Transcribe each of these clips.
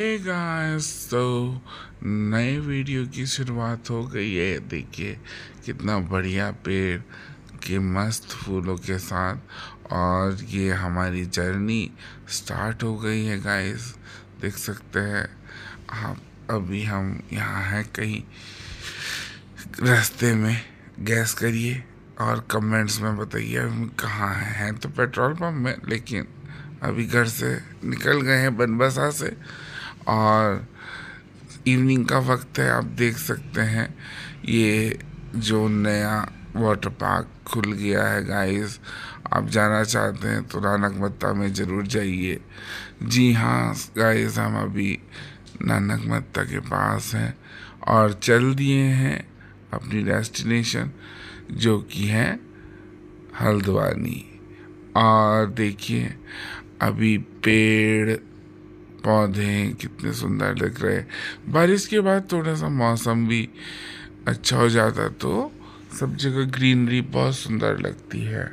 hey guys तो नए video की शुरुआत हो गई है देखिए कितना बढ़िया पेड़ के मस्त फूलों के साथ और ये हमारी जर्नी स्टार्ट हो गई है गाइस देख सकते हैं आप अभी हम यहाँ हैं कहीं रास्ते में गैस करिए और कमेंट्स में बताइए हम कहाँ हैं हैं तो पेट्रोल पंप में लेकिन अभी घर से निकल गए हैं बनबसा से और इवनिंग का वक्त है आप देख सकते हैं ये जो नया वाटर पार्क खुल गया है गाइस आप जाना चाहते हैं तो नानक मत्ता में ज़रूर जाइए जी हाँ गाइस हम अभी नानक मत्ता के पास हैं और चल दिए हैं अपनी डेस्टिनेशन जो कि है हल्द्वानी और देखिए अभी पेड़ पौधे कितने सुंदर लग रहे बारिश के बाद थोड़ा सा मौसम भी अच्छा हो जाता तो सब जगह ग्रीनरी बहुत सुंदर लगती है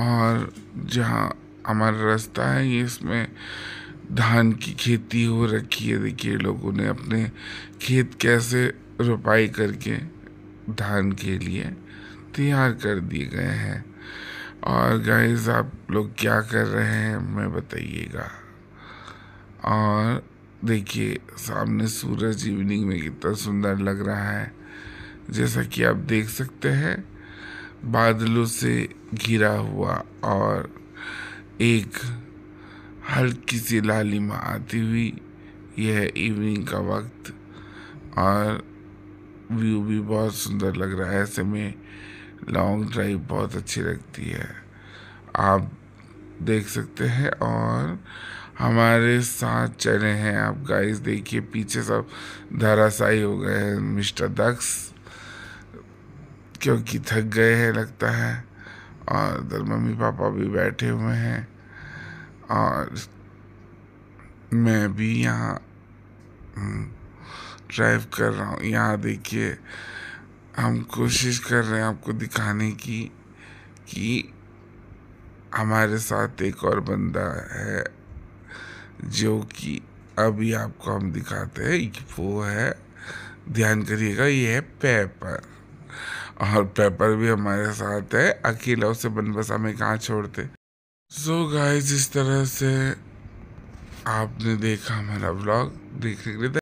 और जहाँ हमारा रास्ता है ये इसमें धान की खेती हो रखी है देखिए लोगों ने अपने खेत कैसे रोपाई करके धान के लिए तैयार कर दिए गए हैं और गाइस आप लोग क्या कर रहे हैं मैं बताइएगा और देखिए सामने सूरज इवनिंग में कितना सुंदर लग रहा है जैसा कि आप देख सकते हैं बादलों से घिरा हुआ और एक हल्की सी लालिमा आती हुई यह इवनिंग का वक्त और व्यू भी बहुत सुंदर लग रहा है ऐसे में लॉन्ग ड्राइव बहुत अच्छी लगती है आप देख सकते हैं और हमारे साथ चले हैं आप गाइस देखिए पीछे सब धराशाई हो गए हैं मिस्टर दक्ष क्योंकि थक गए हैं लगता है और इधर मम्मी पापा भी बैठे हुए हैं और मैं भी यहाँ ड्राइव हम्म, कर रहा हूँ यहाँ देखिए हम कोशिश कर रहे हैं आपको दिखाने की कि हमारे साथ एक और बंदा है जो कि अभी आपको हम दिखाते हैं वो है ध्यान करिएगा ये है पेपर और पेपर भी हमारे साथ है अकेला उसे बनबसा में कहाँ छोड़ते सो so गाइस इस तरह से आपने देखा हमारा ब्लॉग देखने के लिए